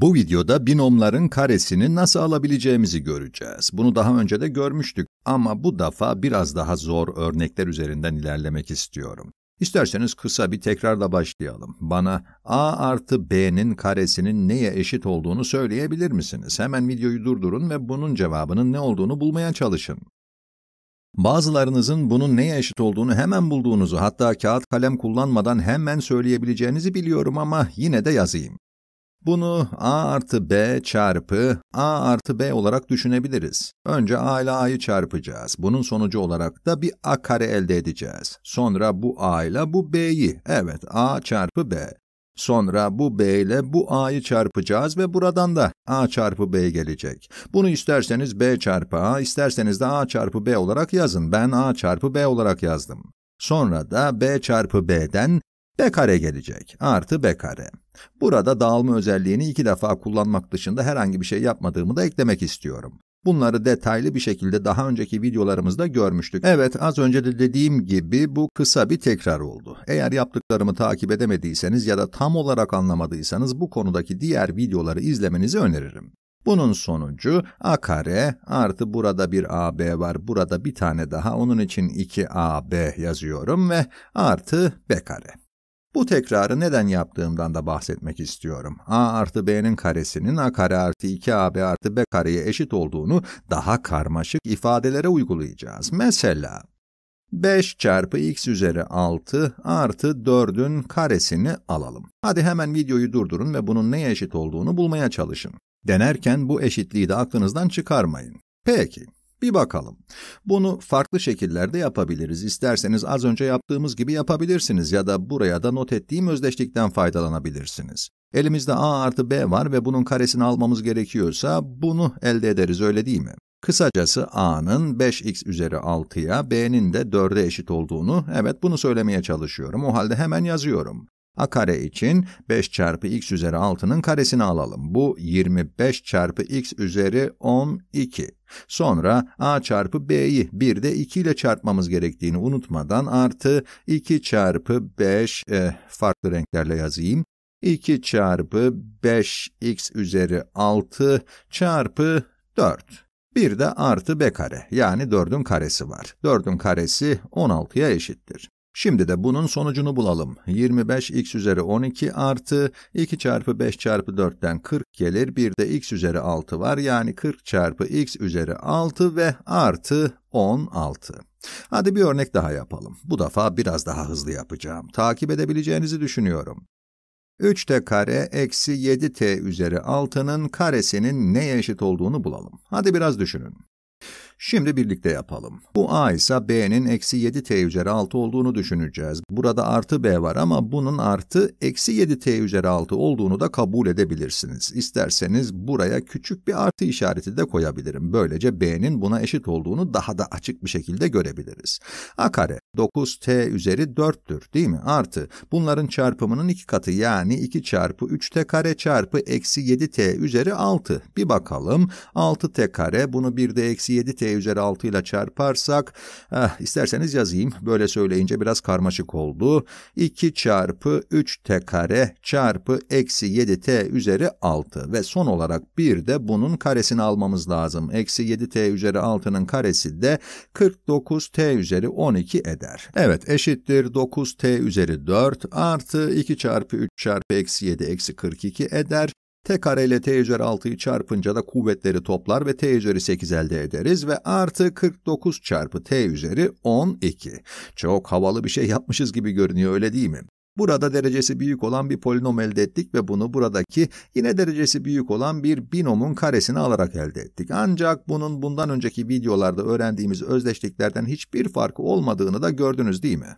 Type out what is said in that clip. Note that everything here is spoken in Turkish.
Bu videoda binomların karesini nasıl alabileceğimizi göreceğiz. Bunu daha önce de görmüştük ama bu defa biraz daha zor örnekler üzerinden ilerlemek istiyorum. İsterseniz kısa bir tekrarla başlayalım. Bana a artı b'nin karesinin neye eşit olduğunu söyleyebilir misiniz? Hemen videoyu durdurun ve bunun cevabının ne olduğunu bulmaya çalışın. Bazılarınızın bunun neye eşit olduğunu hemen bulduğunuzu, hatta kağıt kalem kullanmadan hemen söyleyebileceğinizi biliyorum ama yine de yazayım. Bunu a artı b çarpı a artı b olarak düşünebiliriz. Önce a ile a'yı çarpacağız. Bunun sonucu olarak da bir a kare elde edeceğiz. Sonra bu a ile bu b'yi, evet a çarpı b. Sonra bu b ile bu a'yı çarpacağız ve buradan da a çarpı b gelecek. Bunu isterseniz b çarpı a, isterseniz de a çarpı b olarak yazın. Ben a çarpı b olarak yazdım. Sonra da b çarpı b'den B kare gelecek. Artı B kare. Burada dağılma özelliğini iki defa kullanmak dışında herhangi bir şey yapmadığımı da eklemek istiyorum. Bunları detaylı bir şekilde daha önceki videolarımızda görmüştük. Evet, az önce de dediğim gibi bu kısa bir tekrar oldu. Eğer yaptıklarımı takip edemediyseniz ya da tam olarak anlamadıysanız bu konudaki diğer videoları izlemenizi öneririm. Bunun sonucu a kare artı burada bir ab var, burada bir tane daha, onun için 2ab yazıyorum ve artı b kare. Bu tekrarı neden yaptığımdan da bahsetmek istiyorum. a artı b'nin karesinin a kare artı 2ab artı b kareye eşit olduğunu daha karmaşık ifadelere uygulayacağız. Mesela 5 çarpı x üzeri 6 artı 4'ün karesini alalım. Hadi hemen videoyu durdurun ve bunun neye eşit olduğunu bulmaya çalışın. Denerken bu eşitliği de aklınızdan çıkarmayın. Peki, bir bakalım. Bunu farklı şekillerde yapabiliriz. İsterseniz az önce yaptığımız gibi yapabilirsiniz ya da buraya da not ettiğim özdeşlikten faydalanabilirsiniz. Elimizde a artı b var ve bunun karesini almamız gerekiyorsa bunu elde ederiz öyle değil mi? Kısacası a'nın 5x üzeri 6'ya, b'nin de 4'e eşit olduğunu, evet bunu söylemeye çalışıyorum. O halde hemen yazıyorum. A kare için 5 çarpı x üzeri 6'nın karesini alalım. Bu 25 çarpı x üzeri 12. Sonra a çarpı b'yi 1 de 2 ile çarpmamız gerektiğini unutmadan artı 2 çarpı 5 e, farklı renklerle yazayım. 2 çarpı 5x üzeri 6 çarpı 4. Bir de artı b kare yani 4'ün karesi var. 4'ün karesi 16'ya eşittir. Şimdi de bunun sonucunu bulalım. 25 x üzeri 12 artı 2 çarpı 5 çarpı 4'ten 40 gelir. Bir de x üzeri 6 var. Yani 40 çarpı x üzeri 6 ve artı 16. Hadi bir örnek daha yapalım. Bu defa biraz daha hızlı yapacağım. Takip edebileceğinizi düşünüyorum. 3t kare eksi 7t üzeri 6'nın karesinin neye eşit olduğunu bulalım. Hadi biraz düşünün. Şimdi birlikte yapalım. Bu a ise b'nin eksi 7t üzeri 6 olduğunu düşüneceğiz. Burada artı b var ama bunun artı eksi 7t üzeri 6 olduğunu da kabul edebilirsiniz. İsterseniz buraya küçük bir artı işareti de koyabilirim. Böylece b'nin buna eşit olduğunu daha da açık bir şekilde görebiliriz. a kare 9t üzeri 4'tür değil mi? Artı bunların çarpımının iki katı yani 2 çarpı 3t kare çarpı eksi 7t üzeri 6. Bir bakalım 6t kare bunu 1 de eksi 7t t üzeri 6 ile çarparsak, eh, isterseniz yazayım, böyle söyleyince biraz karmaşık oldu. 2 çarpı 3t kare çarpı eksi 7t üzeri 6 ve son olarak bir de bunun karesini almamız lazım. Eksi 7t üzeri 6'nın karesi de 49t üzeri 12 eder. Evet eşittir 9t üzeri 4 artı 2 çarpı 3 çarpı eksi 7 eksi 42 eder. T kare ile T üzeri 6'yı çarpınca da kuvvetleri toplar ve T üzeri 8 elde ederiz ve artı 49 çarpı T üzeri 12. Çok havalı bir şey yapmışız gibi görünüyor öyle değil mi? Burada derecesi büyük olan bir polinom elde ettik ve bunu buradaki yine derecesi büyük olan bir binomun karesini alarak elde ettik. Ancak bunun bundan önceki videolarda öğrendiğimiz özdeşliklerden hiçbir farkı olmadığını da gördünüz değil mi?